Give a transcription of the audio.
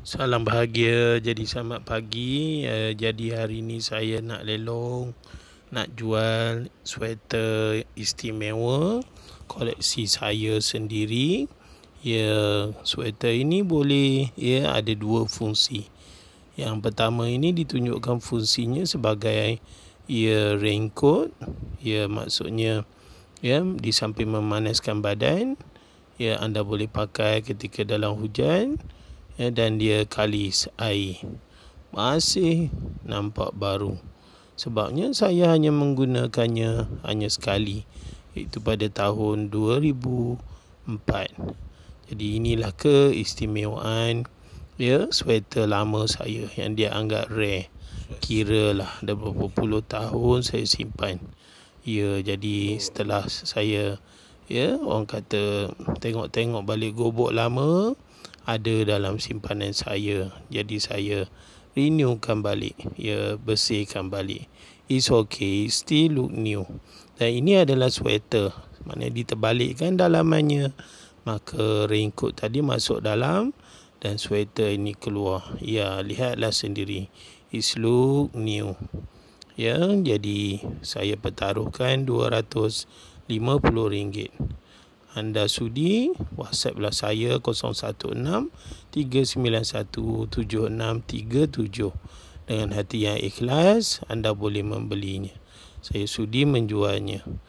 Salam bahagia jadi selamat pagi uh, jadi hari ni saya nak lelong nak jual sweater istimewa koleksi saya sendiri ya yeah, sweater ini boleh ya yeah, ada dua fungsi yang pertama ini ditunjukkan fungsinya sebagai ya yeah, raincoat ya yeah, maksudnya ya yeah, di samping memanaskan badan ya yeah, anda boleh pakai ketika dalam hujan ya, dan dia kali air masih nampak baru sebabnya saya hanya menggunakannya hanya sekali iaitu pada tahun 2004 jadi inilah keistimewaan ya sweater lama saya yang dia anggap rare lah dah berapa puluh tahun saya simpan ya jadi setelah saya ya orang kata tengok-tengok balik gobok lama ada dalam simpanan saya jadi saya renewkan balik ya bersihkan balik it's okay it still look new dan ini adalah sweater mana diterbalikkan dalamannya maka ringkut tadi masuk dalam dan sweater ini keluar ya lihatlah sendiri it's look new ya jadi saya pertaruhkan 250 ringgit anda sudi WhatsApplah saya 016 0163917637 dengan hati yang ikhlas anda boleh membelinya saya sudi menjualnya